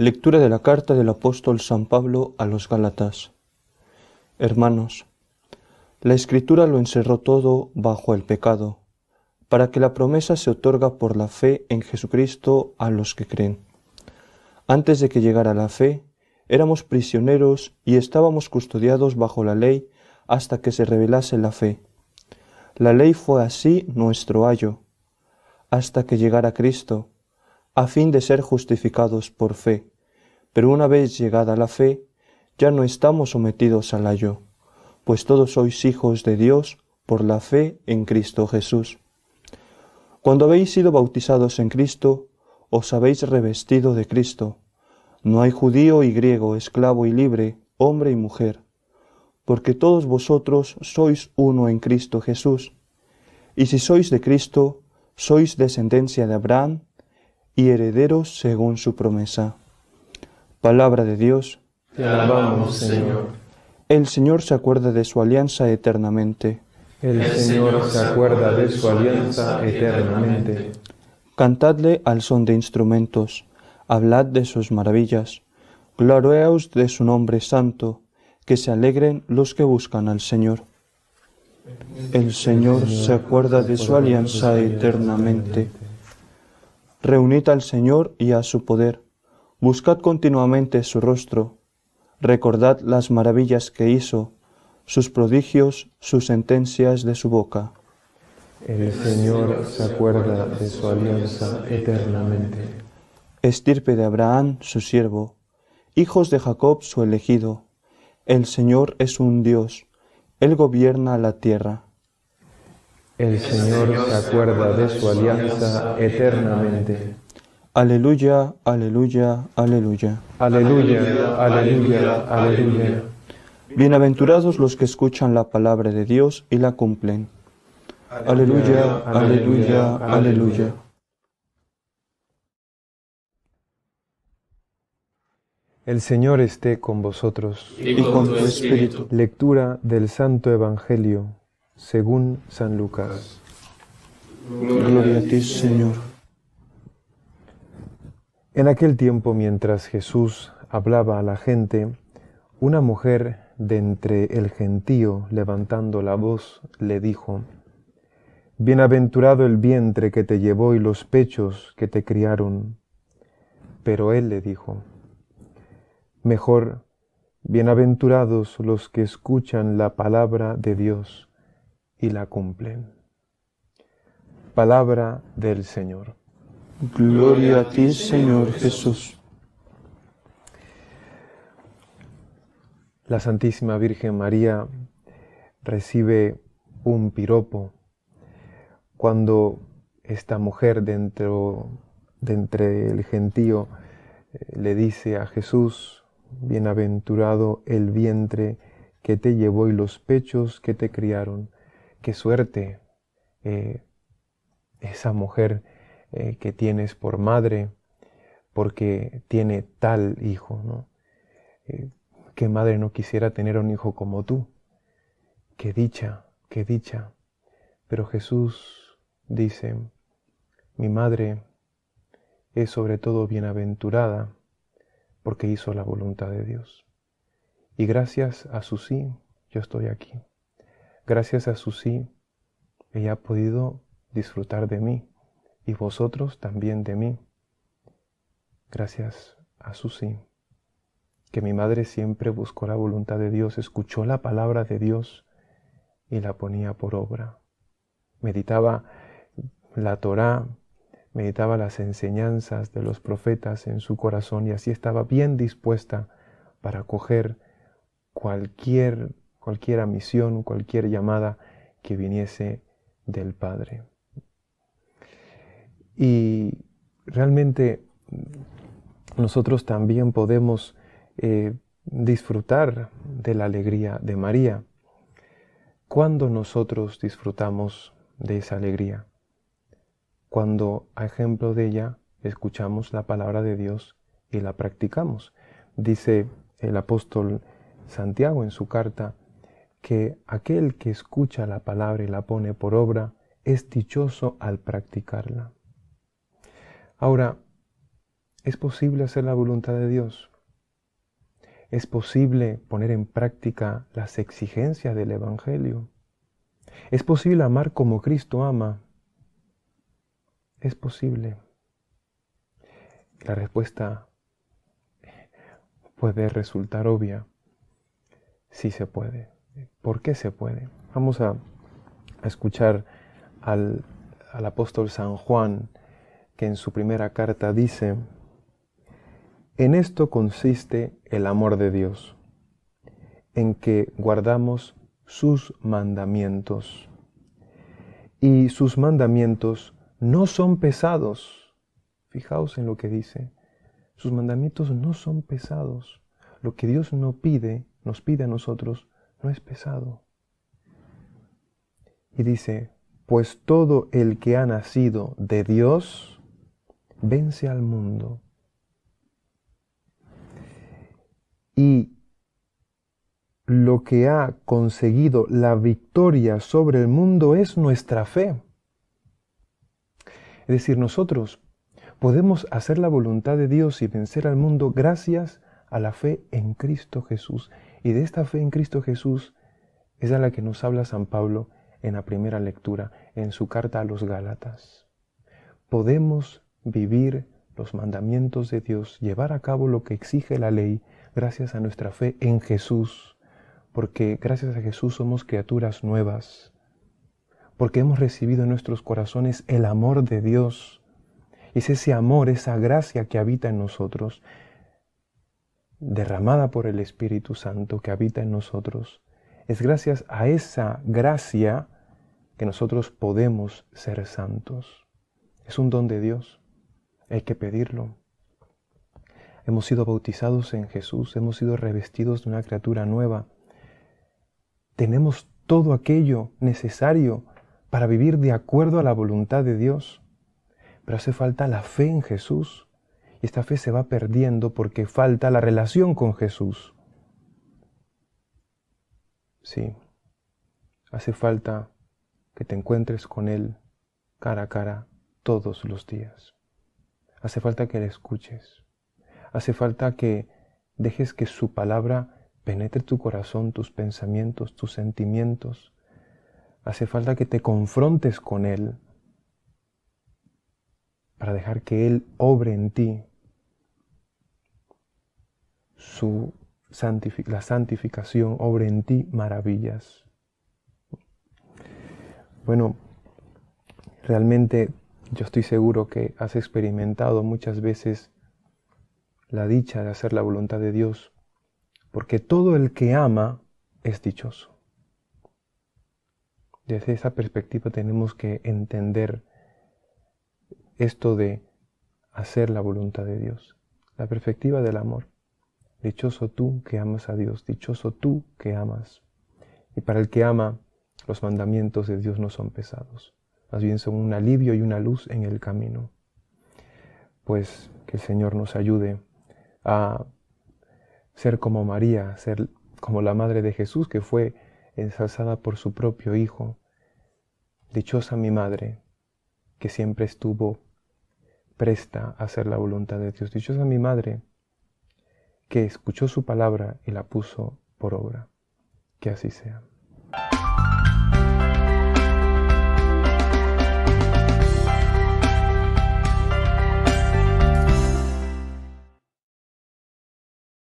Lectura de la carta del apóstol San Pablo a los Gálatas Hermanos, la escritura lo encerró todo bajo el pecado, para que la promesa se otorga por la fe en Jesucristo a los que creen. Antes de que llegara la fe, éramos prisioneros y estábamos custodiados bajo la ley hasta que se revelase la fe. La ley fue así nuestro ayo, hasta que llegara Cristo, a fin de ser justificados por fe. Pero una vez llegada la fe, ya no estamos sometidos al yo, pues todos sois hijos de Dios por la fe en Cristo Jesús. Cuando habéis sido bautizados en Cristo, os habéis revestido de Cristo. No hay judío y griego, esclavo y libre, hombre y mujer, porque todos vosotros sois uno en Cristo Jesús. Y si sois de Cristo, sois descendencia de Abraham y herederos según su promesa Palabra de Dios. Te alabamos, Señor. El Señor se acuerda de su alianza eternamente. El Señor se acuerda de su alianza eternamente. Cantadle al son de instrumentos, hablad de sus maravillas, gloriaos de su nombre santo, que se alegren los que buscan al Señor. El Señor se acuerda de su alianza eternamente. Reunid al Señor y a su poder Buscad continuamente su rostro, recordad las maravillas que hizo, sus prodigios, sus sentencias de su boca. El Señor se acuerda de su alianza eternamente. Estirpe de Abraham, su siervo, hijos de Jacob, su elegido. El Señor es un Dios, Él gobierna la tierra. El Señor se acuerda de su alianza eternamente. Aleluya, aleluya, aleluya. Aleluya, aleluya, aleluya. Bienaventurados los que escuchan la palabra de Dios y la cumplen. Aleluya, aleluya, aleluya. El Señor esté con vosotros. Y con tu espíritu. Lectura del Santo Evangelio según San Lucas. Gloria a ti, Señor. En aquel tiempo, mientras Jesús hablaba a la gente, una mujer de entre el gentío, levantando la voz, le dijo, Bienaventurado el vientre que te llevó y los pechos que te criaron. Pero él le dijo, Mejor, bienaventurados los que escuchan la palabra de Dios y la cumplen. Palabra del Señor. Gloria a ti, Señor Jesús. La Santísima Virgen María recibe un piropo cuando esta mujer dentro de entre el gentío eh, le dice a Jesús, bienaventurado el vientre que te llevó y los pechos que te criaron. Qué suerte eh, esa mujer eh, que tienes por madre porque tiene tal hijo, ¿no? Eh, ¿Qué madre no quisiera tener un hijo como tú? Qué dicha, qué dicha. Pero Jesús dice, mi madre es sobre todo bienaventurada porque hizo la voluntad de Dios. Y gracias a su sí, yo estoy aquí. Gracias a su sí, ella ha podido disfrutar de mí y vosotros también de mí. Gracias a sí que mi madre siempre buscó la voluntad de Dios, escuchó la palabra de Dios y la ponía por obra. Meditaba la Torá, meditaba las enseñanzas de los profetas en su corazón y así estaba bien dispuesta para acoger cualquier cualquiera misión, cualquier llamada que viniese del Padre. Y realmente nosotros también podemos eh, disfrutar de la alegría de María. ¿Cuándo nosotros disfrutamos de esa alegría? Cuando, a ejemplo de ella, escuchamos la palabra de Dios y la practicamos. Dice el apóstol Santiago en su carta que aquel que escucha la palabra y la pone por obra es dichoso al practicarla. Ahora, ¿es posible hacer la voluntad de Dios? ¿Es posible poner en práctica las exigencias del Evangelio? ¿Es posible amar como Cristo ama? ¿Es posible? La respuesta puede resultar obvia. Sí se puede. ¿Por qué se puede? Vamos a, escuchar al, al, apóstol San Juan que en su primera carta dice, En esto consiste el amor de Dios, en que guardamos sus mandamientos. Y sus mandamientos no son pesados. Fijaos en lo que dice. Sus mandamientos no son pesados. Lo que Dios no pide, nos pide a nosotros, no es pesado. Y dice, pues todo el que ha nacido de Dios vence al mundo. Y lo que ha conseguido la victoria sobre el mundo es nuestra fe. Es decir, nosotros podemos hacer la voluntad de Dios y vencer al mundo gracias a la fe en Cristo Jesús. Y de esta fe en Cristo Jesús es a la que nos habla San Pablo en la primera lectura, en su carta a los Gálatas. Podemos vivir los mandamientos de Dios, llevar a cabo lo que exige la ley gracias a nuestra fe en Jesús, porque gracias a Jesús somos criaturas nuevas, porque hemos recibido en nuestros corazones el amor de Dios. Es ese amor, esa gracia que habita en nosotros, derramada por el Espíritu Santo que habita en nosotros. Es gracias a esa gracia que nosotros podemos ser santos. Es un don de Dios hay que pedirlo. Hemos sido bautizados en Jesús, hemos sido revestidos de una criatura nueva. Tenemos todo aquello necesario para vivir de acuerdo a la voluntad de Dios. Pero hace falta la fe en Jesús. Y esta fe se va perdiendo porque falta la relación con Jesús. Sí, hace falta que te encuentres con Él cara a cara todos los días. Hace falta que le escuches. Hace falta que dejes que su palabra penetre tu corazón, tus pensamientos, tus sentimientos. Hace falta que te confrontes con Él para dejar que Él obre en ti su la santificación, obre en ti maravillas. Bueno, realmente yo estoy seguro que has experimentado muchas veces la dicha de hacer la voluntad de Dios, porque todo el que ama es dichoso. Desde esa perspectiva tenemos que entender esto de hacer la voluntad de Dios, la perspectiva del amor. Dichoso tú que amas a Dios, dichoso tú que amas. Y para el que ama, los mandamientos de Dios no son pesados más bien son un alivio y una luz en el camino. Pues que el Señor nos ayude a ser como María, ser como la madre de Jesús que fue ensalzada por su propio Hijo. Dichosa mi madre, que siempre estuvo presta a hacer la voluntad de Dios. Dichosa mi madre, que escuchó su palabra y la puso por obra. Que así sea.